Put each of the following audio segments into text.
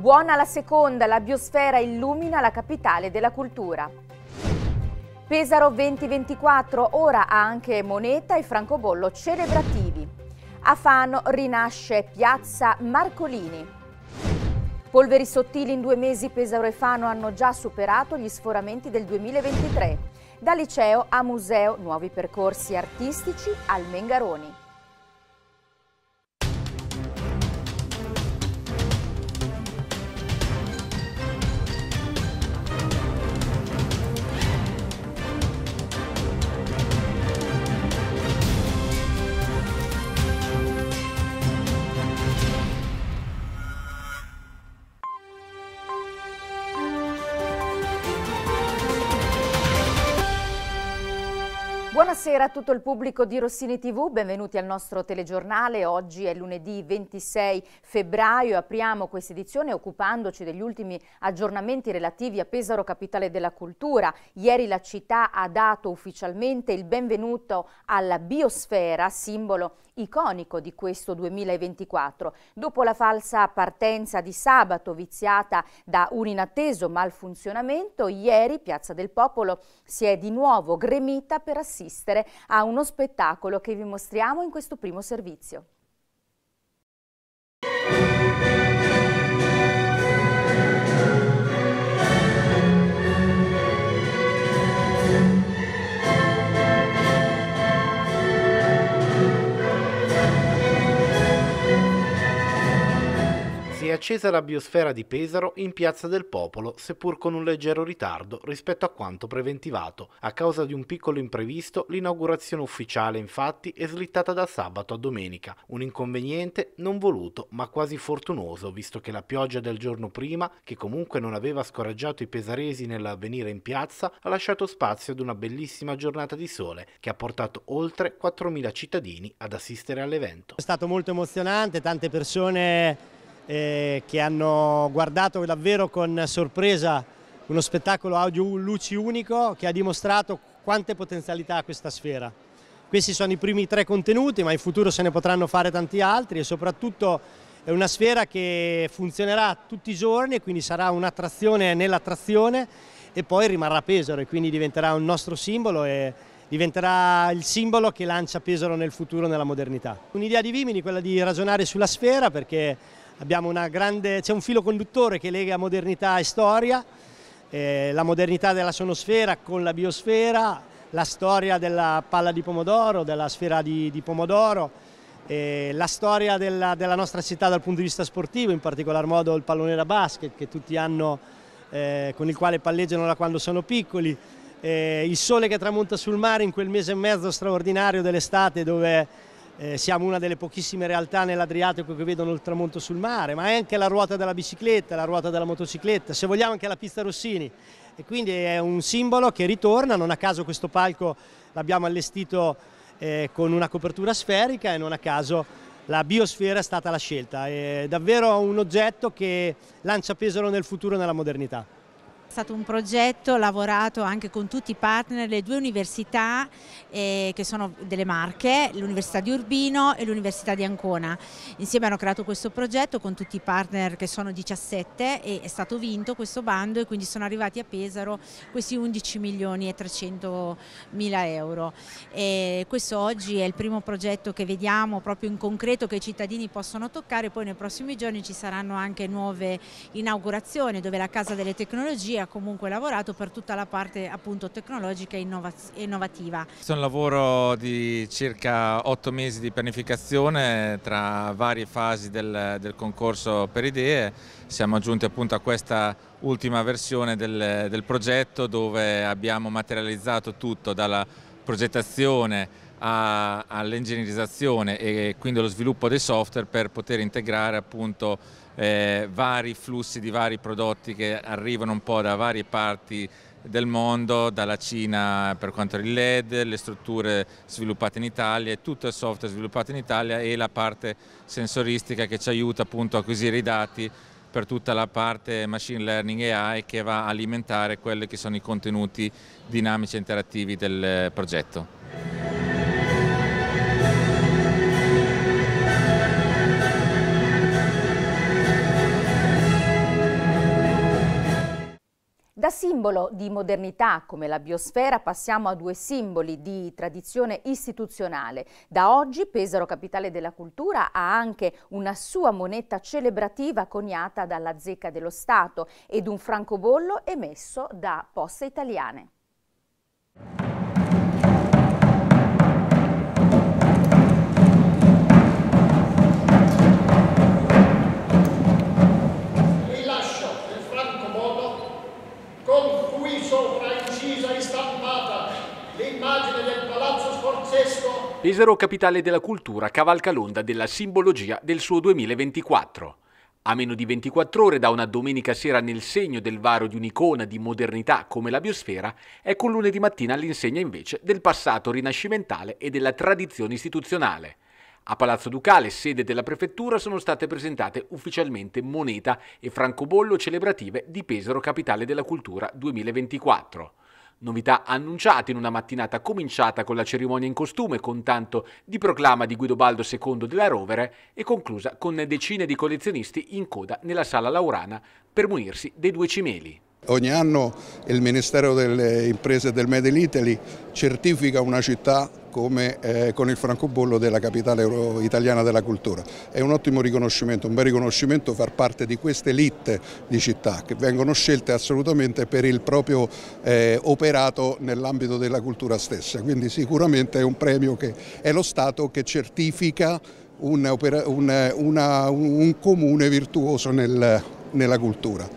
Buona la seconda, la biosfera illumina la capitale della cultura. Pesaro 2024, ora ha anche moneta e francobollo celebrativi. A Fano rinasce piazza Marcolini. Polveri sottili in due mesi Pesaro e Fano hanno già superato gli sforamenti del 2023. Da liceo a museo, nuovi percorsi artistici al Mengaroni. Buonasera a tutto il pubblico di Rossini TV, benvenuti al nostro telegiornale. Oggi è lunedì 26 febbraio e apriamo questa edizione occupandoci degli ultimi aggiornamenti relativi a Pesaro, capitale della cultura. Ieri la città ha dato ufficialmente il benvenuto alla biosfera, simbolo iconico di questo 2024. Dopo la falsa partenza di sabato viziata da un inatteso malfunzionamento, ieri Piazza del Popolo si è di nuovo gremita per assistere assistere a uno spettacolo che vi mostriamo in questo primo servizio. accesa la biosfera di Pesaro in Piazza del Popolo, seppur con un leggero ritardo rispetto a quanto preventivato. A causa di un piccolo imprevisto, l'inaugurazione ufficiale infatti è slittata da sabato a domenica, un inconveniente non voluto ma quasi fortunoso, visto che la pioggia del giorno prima, che comunque non aveva scoraggiato i pesaresi nell'avvenire in piazza, ha lasciato spazio ad una bellissima giornata di sole che ha portato oltre 4.000 cittadini ad assistere all'evento. È stato molto emozionante, tante persone eh, che hanno guardato davvero con sorpresa uno spettacolo audio luci unico che ha dimostrato quante potenzialità ha questa sfera. Questi sono i primi tre contenuti, ma in futuro se ne potranno fare tanti altri e soprattutto è una sfera che funzionerà tutti i giorni e quindi sarà un'attrazione nell'attrazione e poi rimarrà Pesaro e quindi diventerà un nostro simbolo e diventerà il simbolo che lancia Pesaro nel futuro, nella modernità. Un'idea di Vimini, quella di ragionare sulla sfera perché abbiamo una Grande, c'è un filo conduttore che lega modernità e storia, eh, la modernità della sonosfera con la biosfera, la storia della palla di pomodoro, della sfera di, di pomodoro, eh, la storia della, della, nostra città dal punto di vista sportivo, in particolar modo il pallone da basket che tutti hanno, eh, con il quale palleggiano da quando sono piccoli, eh, il sole che tramonta sul mare in quel mese e mezzo straordinario dell'estate dove eh, siamo una delle pochissime realtà nell'Adriatico che vedono il tramonto sul mare, ma è anche la ruota della bicicletta, la ruota della motocicletta, se vogliamo anche la pista Rossini. E quindi è un simbolo che ritorna, non a caso questo palco l'abbiamo allestito eh, con una copertura sferica e non a caso la biosfera è stata la scelta. È davvero un oggetto che lancia Pesaro nel futuro e nella modernità. È stato un progetto lavorato anche con tutti i partner, le due università eh, che sono delle Marche, l'Università di Urbino e l'Università di Ancona. Insieme hanno creato questo progetto con tutti i partner che sono 17 e è stato vinto questo bando e quindi sono arrivati a Pesaro questi 11 milioni e 300 mila euro. E questo oggi è il primo progetto che vediamo proprio in concreto che i cittadini possono toccare, poi nei prossimi giorni ci saranno anche nuove inaugurazioni dove la Casa delle Tecnologie ha comunque lavorato per tutta la parte appunto tecnologica e innovativa. è un lavoro di circa otto mesi di pianificazione tra varie fasi del, del concorso per idee, siamo giunti appunto a questa ultima versione del, del progetto dove abbiamo materializzato tutto dalla progettazione all'ingegnerizzazione e quindi allo sviluppo dei software per poter integrare appunto eh, vari flussi di vari prodotti che arrivano un po' da varie parti del mondo, dalla Cina per quanto riguarda il LED, le strutture sviluppate in Italia, tutto il software sviluppato in Italia e la parte sensoristica che ci aiuta appunto a acquisire i dati per tutta la parte machine learning AI che va a alimentare quelli che sono i contenuti dinamici e interattivi del eh, progetto. simbolo di modernità come la biosfera passiamo a due simboli di tradizione istituzionale. Da oggi Pesaro, capitale della cultura, ha anche una sua moneta celebrativa coniata dalla Zecca dello Stato ed un francobollo emesso da Poste Italiane. Pesaro, capitale della cultura, cavalca l'onda della simbologia del suo 2024. A meno di 24 ore da una domenica sera nel segno del varo di un'icona di modernità come la biosfera, ecco lunedì mattina all'insegna invece del passato rinascimentale e della tradizione istituzionale. A Palazzo Ducale, sede della prefettura, sono state presentate ufficialmente moneta e francobollo celebrative di Pesaro Capitale della Cultura 2024. Novità annunciate in una mattinata cominciata con la cerimonia in costume con tanto di proclama di Guidobaldo II della Rovere e conclusa con decine di collezionisti in coda nella Sala Laurana per munirsi dei due cimeli. Ogni anno il Ministero delle Imprese del Made in Italy certifica una città come eh, con il francobollo della capitale italiana della cultura. È un ottimo riconoscimento, un bel riconoscimento far parte di queste elite di città che vengono scelte assolutamente per il proprio eh, operato nell'ambito della cultura stessa, quindi sicuramente è un premio che è lo Stato che certifica un, un, una, un comune virtuoso nel, nella cultura.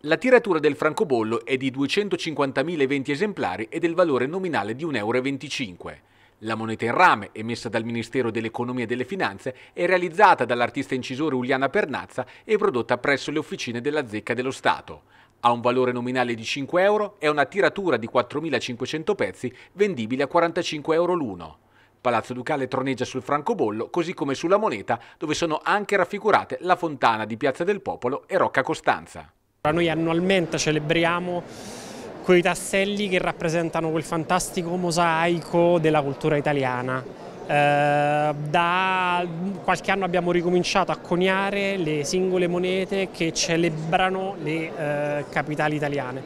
La tiratura del francobollo è di 250.020 esemplari e del valore nominale di 1,25 euro. La moneta in rame, emessa dal Ministero dell'Economia e delle Finanze, è realizzata dall'artista incisore Uliana Pernazza e prodotta presso le officine della Zecca dello Stato. Ha un valore nominale di 5 euro e una tiratura di 4.500 pezzi vendibili a 45 euro l'uno. Palazzo Ducale troneggia sul francobollo, così come sulla moneta, dove sono anche raffigurate la fontana di Piazza del Popolo e Rocca Costanza. Noi annualmente celebriamo quei tasselli che rappresentano quel fantastico mosaico della cultura italiana. Eh, da qualche anno abbiamo ricominciato a coniare le singole monete che celebrano le eh, capitali italiane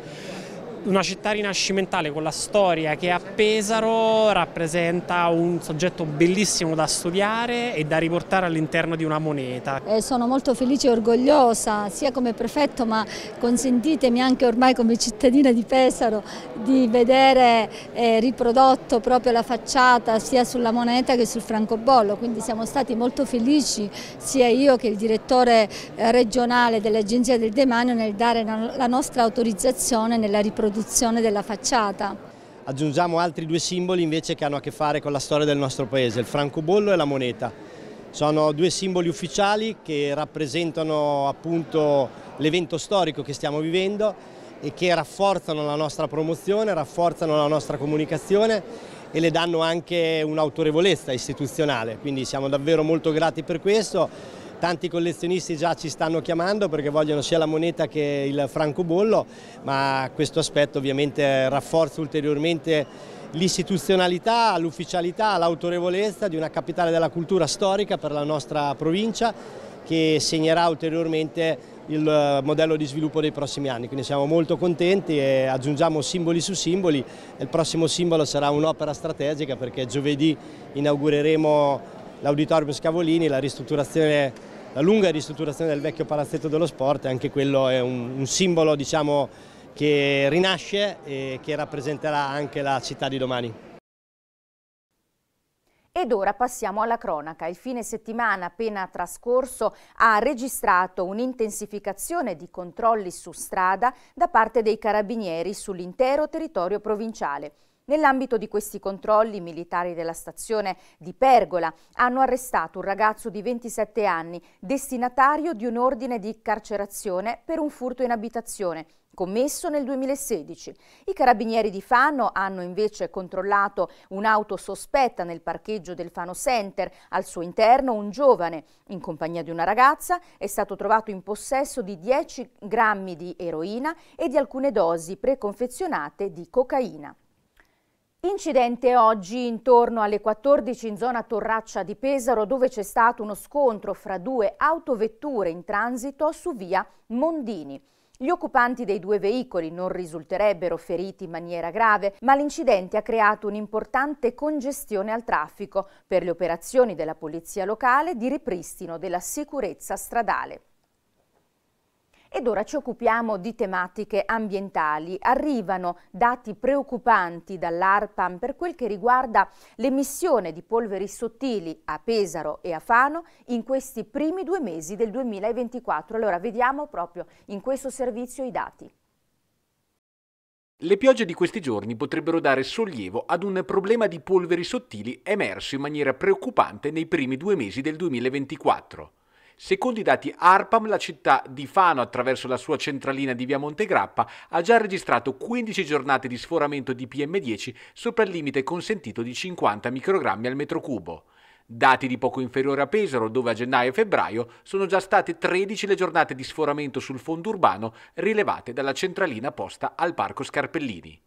una città rinascimentale con la storia che è a Pesaro rappresenta un soggetto bellissimo da studiare e da riportare all'interno di una moneta. Eh, sono molto felice e orgogliosa sia come prefetto ma consentitemi anche ormai come cittadina di Pesaro di vedere eh, riprodotto proprio la facciata sia sulla moneta che sul francobollo, quindi siamo stati molto felici sia io che il direttore eh, regionale dell'Agenzia del Demanio nel dare la nostra autorizzazione nella riproduzione riproduzione della facciata. Aggiungiamo altri due simboli invece che hanno a che fare con la storia del nostro paese, il francobollo e la moneta. Sono due simboli ufficiali che rappresentano appunto l'evento storico che stiamo vivendo e che rafforzano la nostra promozione, rafforzano la nostra comunicazione e le danno anche un'autorevolezza istituzionale, quindi siamo davvero molto grati per questo tanti collezionisti già ci stanno chiamando perché vogliono sia la moneta che il francobollo, ma questo aspetto ovviamente rafforza ulteriormente l'istituzionalità, l'ufficialità, l'autorevolezza di una capitale della cultura storica per la nostra provincia che segnerà ulteriormente il modello di sviluppo dei prossimi anni, quindi siamo molto contenti e aggiungiamo simboli su simboli, il prossimo simbolo sarà un'opera strategica perché giovedì inaugureremo l'Auditorium Scavolini, la ristrutturazione la lunga ristrutturazione del vecchio palazzetto dello sport, anche quello è un, un simbolo diciamo, che rinasce e che rappresenterà anche la città di domani. Ed ora passiamo alla cronaca. Il fine settimana appena trascorso ha registrato un'intensificazione di controlli su strada da parte dei carabinieri sull'intero territorio provinciale. Nell'ambito di questi controlli, i militari della stazione di Pergola hanno arrestato un ragazzo di 27 anni, destinatario di un ordine di carcerazione per un furto in abitazione, commesso nel 2016. I carabinieri di Fano hanno invece controllato un'auto sospetta nel parcheggio del Fano Center. Al suo interno un giovane, in compagnia di una ragazza, è stato trovato in possesso di 10 grammi di eroina e di alcune dosi preconfezionate di cocaina. Incidente oggi intorno alle 14 in zona Torraccia di Pesaro dove c'è stato uno scontro fra due autovetture in transito su via Mondini. Gli occupanti dei due veicoli non risulterebbero feriti in maniera grave, ma l'incidente ha creato un'importante congestione al traffico per le operazioni della polizia locale di ripristino della sicurezza stradale. Ed ora ci occupiamo di tematiche ambientali. Arrivano dati preoccupanti dall'ARPAM per quel che riguarda l'emissione di polveri sottili a Pesaro e a Fano in questi primi due mesi del 2024. Allora vediamo proprio in questo servizio i dati. Le piogge di questi giorni potrebbero dare sollievo ad un problema di polveri sottili emerso in maniera preoccupante nei primi due mesi del 2024. Secondo i dati ARPAM, la città di Fano, attraverso la sua centralina di via Montegrappa, ha già registrato 15 giornate di sforamento di PM10 sopra il limite consentito di 50 microgrammi al metro cubo. Dati di poco inferiore a Pesaro, dove a gennaio e febbraio sono già state 13 le giornate di sforamento sul fondo urbano rilevate dalla centralina posta al Parco Scarpellini.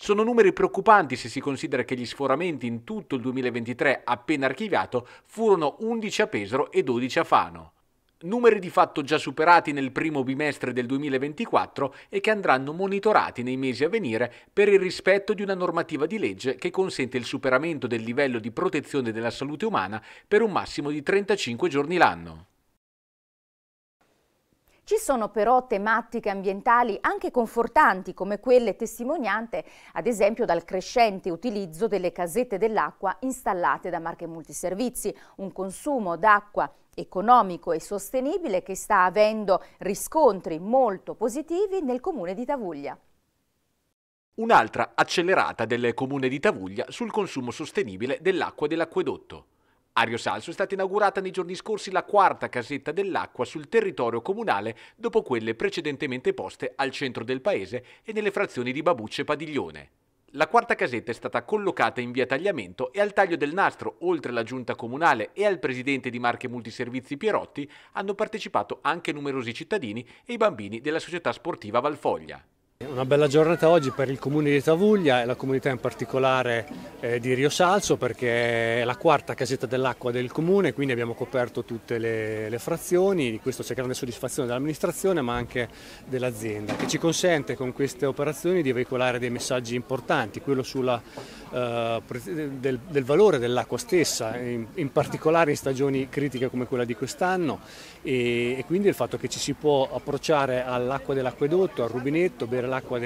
Sono numeri preoccupanti se si considera che gli sforamenti in tutto il 2023 appena archiviato furono 11 a Pesaro e 12 a Fano numeri di fatto già superati nel primo bimestre del 2024 e che andranno monitorati nei mesi a venire per il rispetto di una normativa di legge che consente il superamento del livello di protezione della salute umana per un massimo di 35 giorni l'anno. Ci sono però tematiche ambientali anche confortanti come quelle testimoniate ad esempio dal crescente utilizzo delle casette dell'acqua installate da marche multiservizi, un consumo d'acqua economico e sostenibile che sta avendo riscontri molto positivi nel comune di Tavuglia. Un'altra accelerata del comune di Tavuglia sul consumo sostenibile dell'acqua dell'acquedotto. Ario Salso è stata inaugurata nei giorni scorsi la quarta casetta dell'acqua sul territorio comunale dopo quelle precedentemente poste al centro del paese e nelle frazioni di Babucce e Padiglione. La quarta casetta è stata collocata in via Tagliamento e al taglio del nastro, oltre alla giunta comunale e al presidente di Marche Multiservizi Pierotti, hanno partecipato anche numerosi cittadini e i bambini della società sportiva Valfoglia. Una bella giornata oggi per il comune di Tavuglia e la comunità in particolare eh, di Rio Salso perché è la quarta casetta dell'acqua del comune, quindi abbiamo coperto tutte le, le frazioni, di questo c'è grande soddisfazione dell'amministrazione ma anche dell'azienda che ci consente con queste operazioni di veicolare dei messaggi importanti, quello sulla, eh, del, del, valore dell'acqua stessa, in, in, particolare in stagioni critiche come quella di quest'anno e, e quindi il fatto che ci si può approcciare all'acqua dell'acquedotto, al rubinetto, bere l'acqua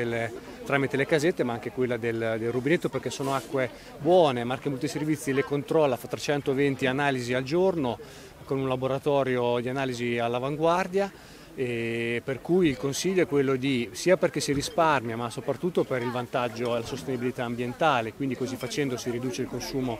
tramite le casette ma anche quella del, del, rubinetto perché sono acque buone, Marche Multiservizi le controlla, fa 320 analisi al giorno con un laboratorio di analisi all'avanguardia per cui il consiglio è quello di, sia perché si risparmia ma soprattutto per il vantaggio alla sostenibilità ambientale, quindi così facendo si riduce il consumo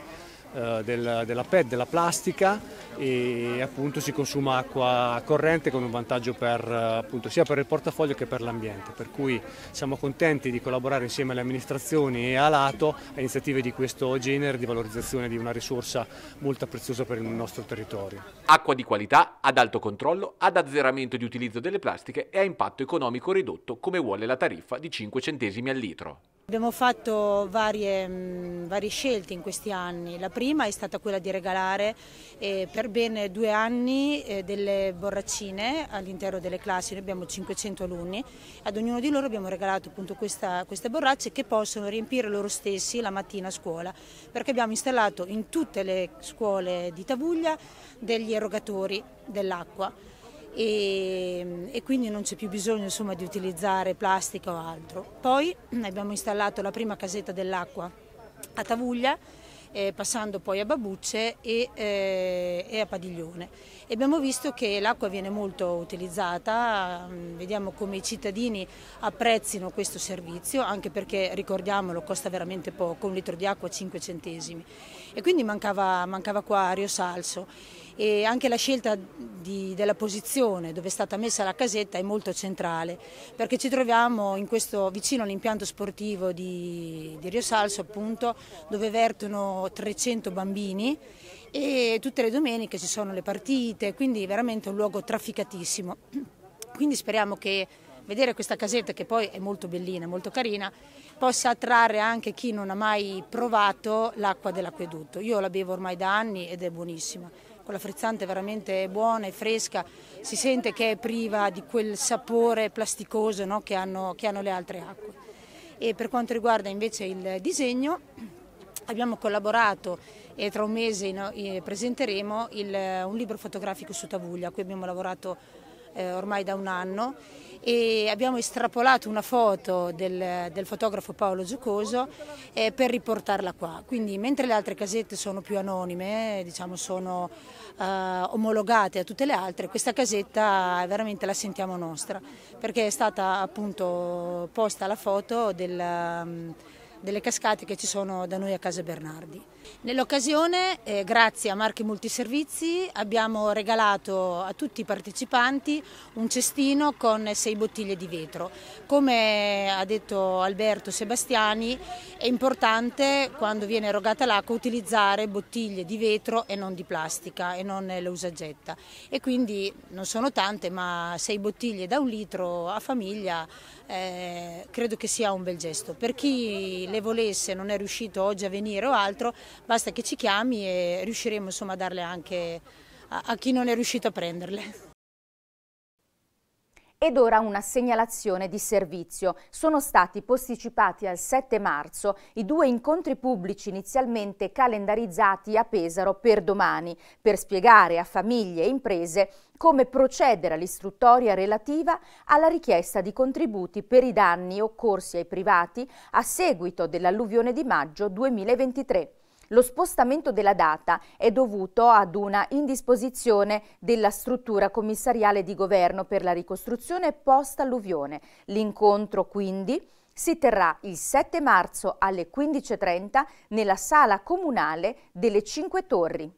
eh, del, della PET, della plastica e appunto si consuma acqua corrente con un vantaggio per, eh, appunto, sia per il portafoglio che per l'ambiente, per cui siamo contenti di collaborare insieme alle amministrazioni e a Lato a iniziative di questo genere di valorizzazione di una risorsa molto preziosa per il nostro territorio. Acqua di qualità, ad alto controllo, ad azzeramento di utilizzo delle plastiche e a impatto economico ridotto come vuole la tariffa di 5 centesimi al litro. Abbiamo fatto varie, mm, varie, scelte in questi anni. La prima è stata quella di regalare eh, per ben due anni eh, delle borraccine all'interno delle classi. Noi abbiamo 500 alunni. Ad ognuno di loro abbiamo regalato appunto, questa, queste borracce che possono riempire loro stessi la mattina a scuola. Perché abbiamo installato in tutte le scuole di Tavuglia degli erogatori dell'acqua e, e quindi non c'è più bisogno insomma, di utilizzare plastica o altro. Poi abbiamo installato la prima casetta dell'acqua a Tavuglia eh, passando poi a Babucce e, eh, e, a Padiglione. E abbiamo visto che l'acqua viene molto utilizzata, mm, vediamo come i cittadini apprezzino questo servizio, anche perché ricordiamolo costa veramente poco, un litro di acqua 5 centesimi. E quindi mancava, mancava qua Rio Salso e anche la scelta di, della posizione dove è stata messa la casetta è molto centrale perché ci troviamo questo, vicino all'impianto sportivo di, di Rio Salso appunto dove vertono 300 bambini e tutte le domeniche ci sono le partite quindi veramente un luogo trafficatissimo quindi speriamo che vedere questa casetta che poi è molto bellina, molto carina, possa attrarre anche chi non ha mai provato l'acqua dell'acquedotto. Io la bevo ormai da anni ed è buonissima quella frizzante veramente buona e fresca, si sente che è priva di quel sapore plasticoso no, che, hanno, che hanno le altre acque. E per quanto riguarda invece il disegno, abbiamo collaborato e tra un mese no, presenteremo il, un libro fotografico su Tavuglia, a cui abbiamo lavorato eh, ormai da un anno e abbiamo estrapolato una foto del, del fotografo Paolo Giocoso eh, per riportarla qua. Quindi mentre le altre casette sono più anonime, eh, diciamo sono eh, omologate a tutte le altre, questa casetta veramente la sentiamo nostra perché è stata appunto posta la foto del... Um, delle cascate che ci sono da noi a Casa Bernardi. Nell'occasione, eh, grazie a Marchi Multiservizi, abbiamo regalato a tutti i partecipanti un cestino con sei bottiglie di vetro. Come ha detto Alberto Sebastiani, è importante quando viene erogata l'acqua utilizzare bottiglie di vetro e non di plastica e non le usagetta. E quindi non sono tante, ma sei bottiglie da un litro a famiglia eh, credo che sia un bel gesto. Per chi le volesse, non è riuscito oggi a venire o altro, basta che ci chiami e riusciremo insomma, a darle anche a, a chi non è riuscito a prenderle. Ed ora una segnalazione di servizio. Sono stati posticipati al 7 marzo i due incontri pubblici inizialmente calendarizzati a Pesaro per domani, per spiegare a famiglie e imprese come procedere all'istruttoria relativa alla richiesta di contributi per i danni occorsi ai privati a seguito dell'alluvione di maggio 2023. Lo spostamento della data è dovuto ad una indisposizione della struttura commissariale di governo per la ricostruzione post-alluvione. L'incontro quindi si terrà il 7 marzo alle 15.30 nella sala comunale delle Cinque Torri.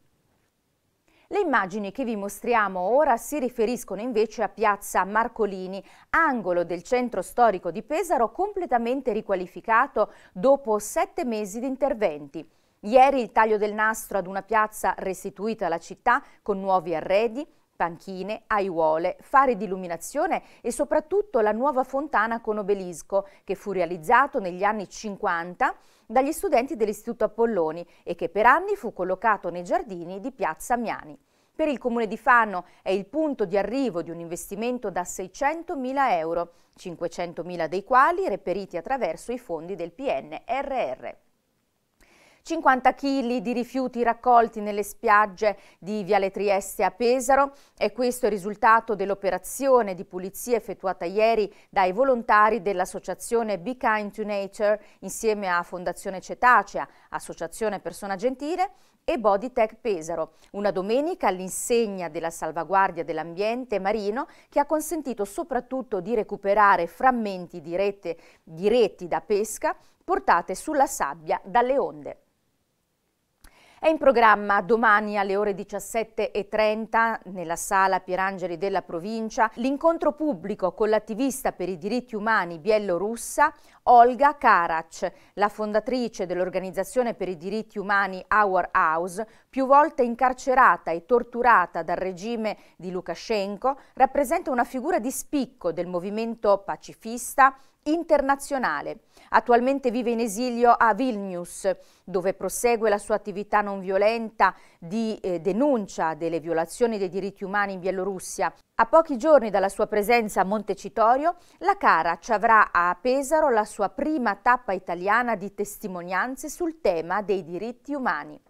Le immagini che vi mostriamo ora si riferiscono invece a piazza Marcolini, angolo del centro storico di Pesaro completamente riqualificato dopo sette mesi di interventi. Ieri il taglio del nastro ad una piazza restituita alla città con nuovi arredi, panchine, aiuole, fari di illuminazione e soprattutto la nuova fontana con obelisco che fu realizzato negli anni 50 dagli studenti dell'Istituto Apolloni e che per anni fu collocato nei giardini di Piazza Miani. Per il Comune di Fano è il punto di arrivo di un investimento da 600.000 euro, 500.000 dei quali reperiti attraverso i fondi del PNRR. 50 kg di rifiuti raccolti nelle spiagge di Viale Trieste a Pesaro e questo è il risultato dell'operazione di pulizia effettuata ieri dai volontari dell'associazione Be Kind to Nature insieme a Fondazione Cetacea, Associazione Persona Gentile e Bodytech Pesaro, una domenica all'insegna della salvaguardia dell'ambiente marino che ha consentito soprattutto di recuperare frammenti di, rete, di reti da pesca portate sulla sabbia dalle onde. È in programma domani alle ore 17.30 nella sala Pierangeli della provincia l'incontro pubblico con l'attivista per i diritti umani bielorussa Olga Karac, la fondatrice dell'organizzazione per i diritti umani Our House, più volte incarcerata e torturata dal regime di Lukashenko, rappresenta una figura di spicco del movimento pacifista internazionale. Attualmente vive in esilio a Vilnius, dove prosegue la sua attività non violenta di eh, denuncia delle violazioni dei diritti umani in Bielorussia. A pochi giorni dalla sua presenza a Montecitorio, la Cara ci avrà a Pesaro la sua prima tappa italiana di testimonianze sul tema dei diritti umani.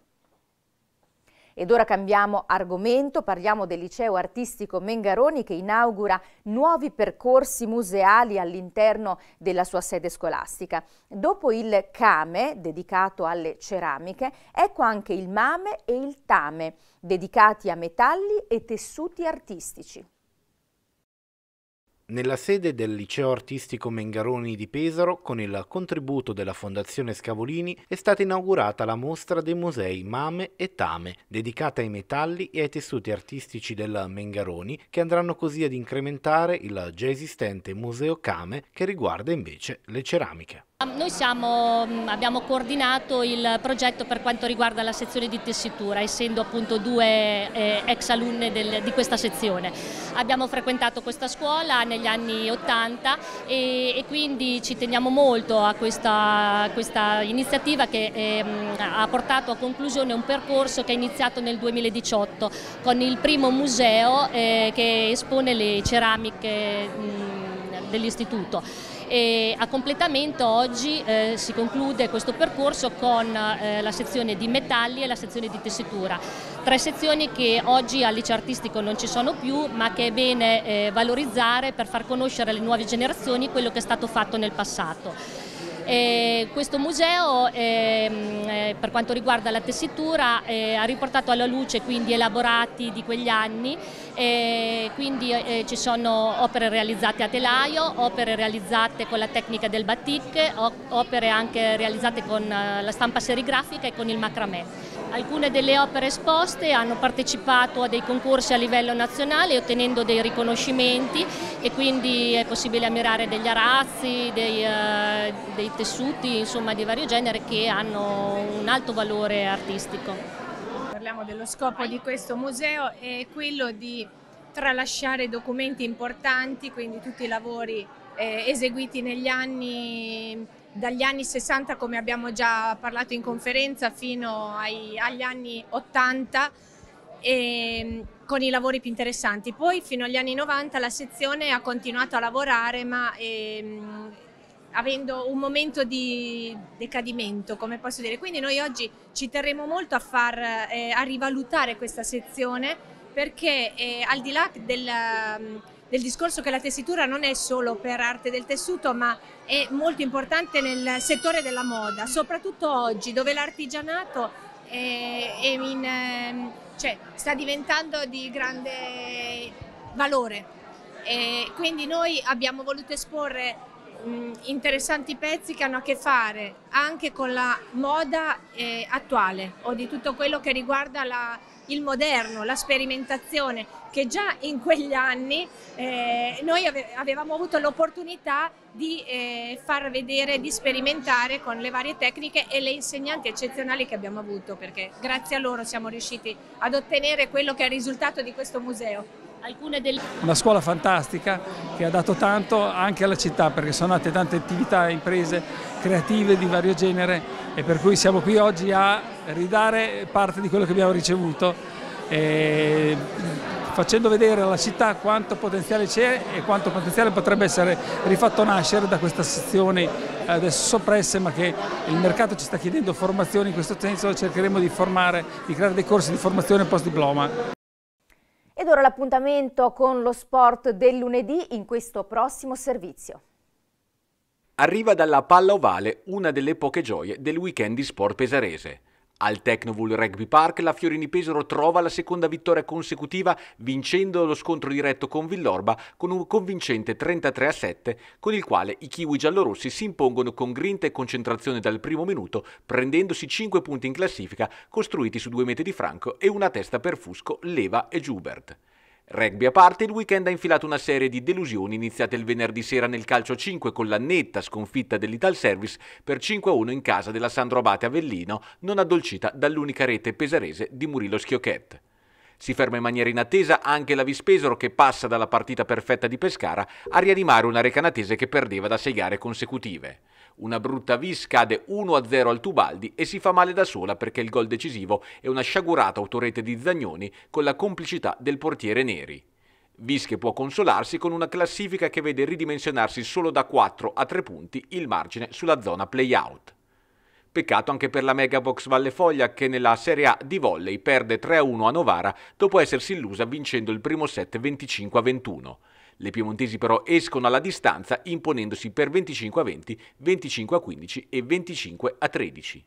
Ed ora cambiamo argomento, parliamo del liceo artistico Mengaroni che inaugura nuovi percorsi museali all'interno della sua sede scolastica. Dopo il Came, dedicato alle ceramiche, ecco anche il Mame e il Tame, dedicati a metalli e tessuti artistici. Nella sede del Liceo Artistico Mengaroni di Pesaro, con il contributo della Fondazione Scavolini, è stata inaugurata la mostra dei musei Mame e Tame, dedicata ai metalli e ai tessuti artistici del Mengaroni, che andranno così ad incrementare il già esistente Museo Came, che riguarda invece le ceramiche. Noi siamo, mm, abbiamo coordinato il progetto per quanto riguarda la sezione di tessitura, essendo appunto due eh, ex alunne del, di questa sezione. Abbiamo frequentato questa scuola negli anni 80 e, e quindi ci teniamo molto a questa, questa iniziativa che eh, ha portato a conclusione un percorso che è iniziato nel 2018 con il primo museo eh, che espone le ceramiche mm, dell'istituto. E a completamento oggi eh, si conclude questo percorso con eh, la sezione di metalli e la sezione di tessitura, tre sezioni che oggi al liceo artistico non ci sono più ma che è bene eh, valorizzare per far conoscere alle nuove generazioni quello che è stato fatto nel passato. E questo museo ehm, eh, per quanto riguarda la tessitura eh, ha riportato alla luce quindi elaborati di quegli anni, eh, quindi ci sono opere realizzate a telaio, opere realizzate con la tecnica del batik, opere anche realizzate con eh, la stampa serigrafica e con il macramè. Alcune delle opere esposte hanno partecipato a dei concorsi a livello nazionale ottenendo dei riconoscimenti e quindi è possibile ammirare degli arazzi, dei, eh, dei tessuti insomma, di vario genere che hanno un alto valore artistico. Parliamo dello scopo di questo museo è quello di tralasciare documenti importanti, quindi tutti i lavori eh, eseguiti negli anni dagli anni 60, come abbiamo già parlato in conferenza, fino ai, agli anni 80 e, ehm, con i lavori più interessanti. Poi fino agli anni 90 la sezione ha continuato a lavorare, ma e, ehm, avendo un momento di decadimento, come posso dire. Quindi noi oggi ci terremo molto a, far, eh, a rivalutare questa sezione perché eh, al di là della del discorso che la tessitura non è solo per arte del tessuto ma è molto importante nel settore della moda, soprattutto oggi dove l'artigianato è, è in, ehm, cioè, sta diventando di grande valore. E quindi noi abbiamo voluto esporre interessanti pezzi che hanno a che fare anche con la moda eh, attuale o di tutto quello che riguarda la il moderno, la sperimentazione, che già in quegli anni eh, noi ave avevamo avuto l'opportunità di eh, far vedere, di sperimentare con le varie tecniche e le insegnanti eccezionali che abbiamo avuto, perché grazie a loro siamo riusciti ad ottenere quello che è il risultato di questo museo. Delle... Una scuola fantastica che ha dato tanto anche alla città perché sono nate tante attività e imprese creative di vario genere e per cui siamo qui oggi a ridare parte di quello che abbiamo ricevuto e facendo vedere alla città quanto potenziale c'è e quanto potenziale potrebbe essere rifatto nascere da queste sezioni adesso eh, soppresse ma che il mercato ci sta chiedendo formazioni in questo senso cercheremo di formare, di creare dei corsi di formazione post diploma. Ed ora l'appuntamento con lo sport del lunedì in questo prossimo servizio. Arriva dalla palla ovale una delle poche gioie del weekend di sport pesarese. Al Tecnovul Rugby Park la Fiorini Pesaro trova la seconda vittoria consecutiva vincendo lo scontro diretto con Villorba con un convincente 33 a 7 con il quale i kiwi giallorossi si impongono con grinta e concentrazione dal primo minuto prendendosi 5 punti in classifica costruiti su due metri di Franco e una testa per Fusco, Leva e Giubert. Rugby a parte, il weekend ha infilato una serie di delusioni iniziate il venerdì sera nel calcio 5 con la netta sconfitta dell'Ital Service per 5-1 in casa della Sandro Abate Avellino, non addolcita dall'unica rete pesarese di Murillo Schiochet. Si ferma in maniera inattesa anche la Vispesoro che passa dalla partita perfetta di Pescara a rianimare una recanatese che perdeva da sei gare consecutive. Una brutta vis cade 1-0 al Tubaldi e si fa male da sola perché il gol decisivo è una sciagurata autorete di Zagnoni con la complicità del portiere Neri. Vis che può consolarsi con una classifica che vede ridimensionarsi solo da 4 a 3 punti il margine sulla zona play-out. Peccato anche per la Megabox Valle Foglia che nella Serie A di volley perde 3-1 a Novara dopo essersi illusa vincendo il primo set 25-21. Le piemontesi però escono alla distanza imponendosi per 25 a 20, 25 a 15 e 25 a 13.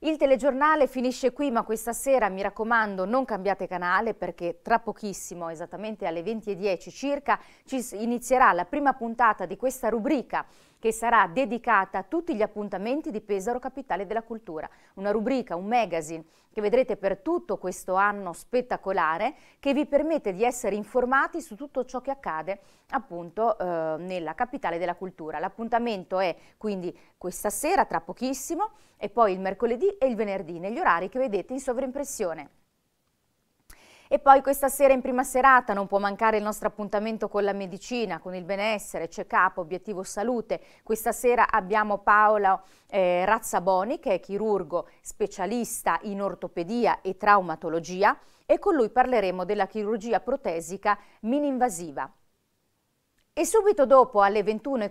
Il telegiornale finisce qui, ma questa sera, mi raccomando, non cambiate canale perché tra pochissimo, esattamente alle 20.10 circa, ci inizierà la prima puntata di questa rubrica che sarà dedicata a tutti gli appuntamenti di Pesaro Capitale della Cultura. Una rubrica, un magazine che vedrete per tutto questo anno spettacolare che vi permette di essere informati su tutto ciò che accade appunto eh, nella Capitale della Cultura. L'appuntamento è quindi questa sera tra pochissimo e poi il mercoledì e il venerdì negli orari che vedete in sovrimpressione. E poi questa sera in prima serata non può mancare il nostro appuntamento con la medicina, con il benessere, check-up, obiettivo salute. Questa sera abbiamo Paola eh, Razzaboni che è chirurgo specialista in ortopedia e traumatologia e con lui parleremo della chirurgia protesica mininvasiva. E subito dopo, alle 21.40,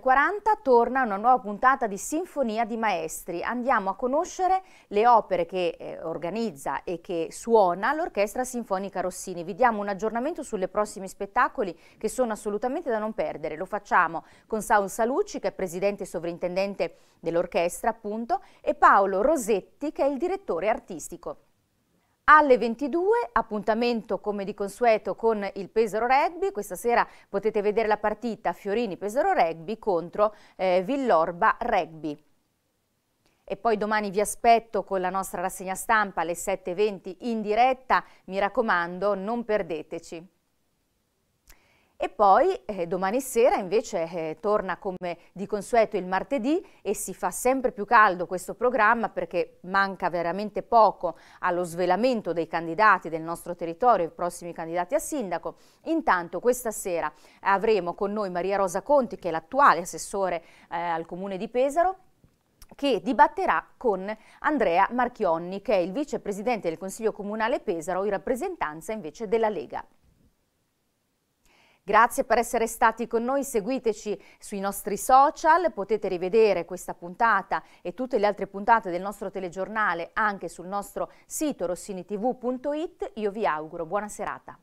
torna una nuova puntata di Sinfonia di Maestri. Andiamo a conoscere le opere che eh, organizza e che suona l'Orchestra Sinfonica Rossini. Vi diamo un aggiornamento sulle prossimi spettacoli che sono assolutamente da non perdere. Lo facciamo con Saul Salucci, che è presidente e sovrintendente dell'orchestra, appunto, e Paolo Rosetti, che è il direttore artistico alle 22 appuntamento come di consueto con il Pesaro Rugby, questa sera potete vedere la partita Fiorini-Pesaro Rugby contro eh, Villorba Rugby. E poi domani vi aspetto con la nostra rassegna stampa alle 7.20 in diretta, mi raccomando non perdeteci. E poi eh, domani sera invece eh, torna come di consueto il martedì e si fa sempre più caldo questo programma perché manca veramente poco allo svelamento dei candidati del nostro territorio, i prossimi candidati a sindaco. Intanto questa sera avremo con noi Maria Rosa Conti che è l'attuale assessore eh, al comune di Pesaro che dibatterà con Andrea Marchionni che è il vicepresidente del Consiglio Comunale Pesaro in rappresentanza invece della Lega. Grazie per essere stati con noi, seguiteci sui nostri social, potete rivedere questa puntata e tutte le altre puntate del nostro telegiornale anche sul nostro sito rossinitv.it. Io vi auguro buona serata.